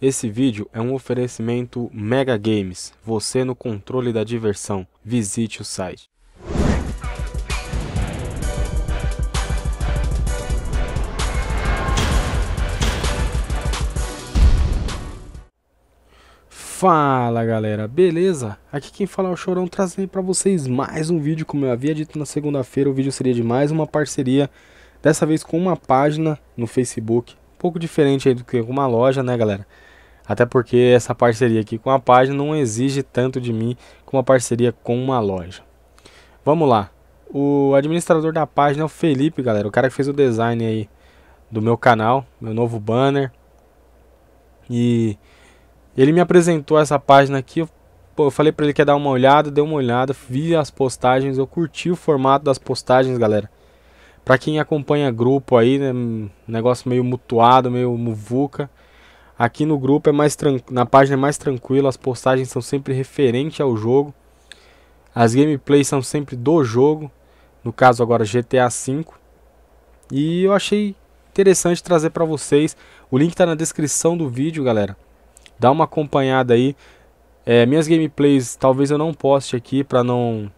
Esse vídeo é um oferecimento Mega Games, você no controle da diversão. Visite o site. Fala galera, beleza? Aqui quem fala é o Chorão trazendo para vocês mais um vídeo, como eu havia dito na segunda-feira, o vídeo seria de mais uma parceria, dessa vez com uma página no Facebook, um pouco diferente aí do que uma loja, né galera? Até porque essa parceria aqui com a página não exige tanto de mim como a parceria com uma loja. Vamos lá. O administrador da página é o Felipe, galera. O cara que fez o design aí do meu canal, meu novo banner. E ele me apresentou essa página aqui. Pô, eu falei para ele que ia dar uma olhada, deu uma olhada, vi as postagens, eu curti o formato das postagens, galera. Para quem acompanha grupo aí, né, um negócio meio mutuado, meio muvuca. Aqui no grupo é mais na página é mais tranquilo, as postagens são sempre referente ao jogo. As gameplays são sempre do jogo, no caso agora GTA V. E eu achei interessante trazer para vocês. O link está na descrição do vídeo, galera. Dá uma acompanhada aí. É, minhas gameplays talvez eu não poste aqui para não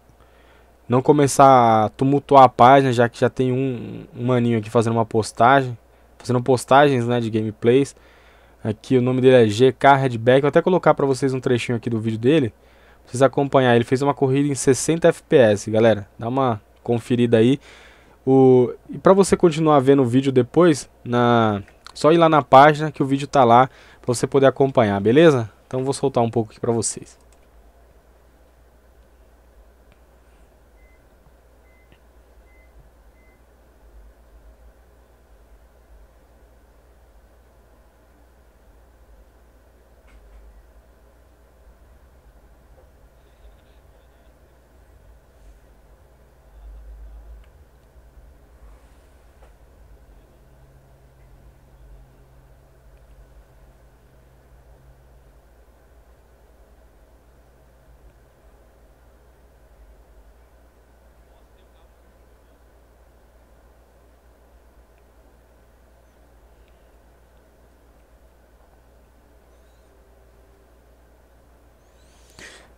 não começar a tumultuar a página, já que já tem um, um maninho aqui fazendo uma postagem, fazendo postagens, né, de gameplays. Aqui o nome dele é GK Redback. Vou até colocar para vocês um trechinho aqui do vídeo dele. Pra vocês acompanhar. Ele fez uma corrida em 60 FPS, galera. Dá uma conferida aí. O... E para você continuar vendo o vídeo depois, na... só ir lá na página que o vídeo tá lá para você poder acompanhar, beleza? Então vou soltar um pouco aqui para vocês.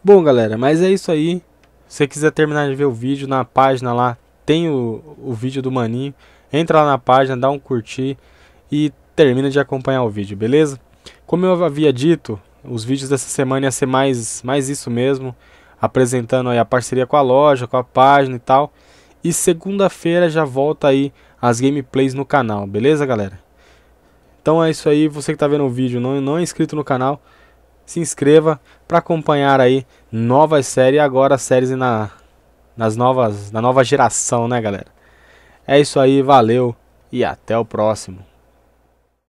Bom, galera, mas é isso aí. Se você quiser terminar de ver o vídeo, na página lá tem o, o vídeo do Maninho. Entra lá na página, dá um curtir e termina de acompanhar o vídeo, beleza? Como eu havia dito, os vídeos dessa semana iam ser mais, mais isso mesmo. Apresentando aí a parceria com a loja, com a página e tal. E segunda-feira já volta aí as gameplays no canal, beleza, galera? Então é isso aí, você que está vendo o vídeo não, não é inscrito no canal se inscreva para acompanhar aí novas séries agora séries na nas novas na nova geração, né, galera? É isso aí, valeu e até o próximo.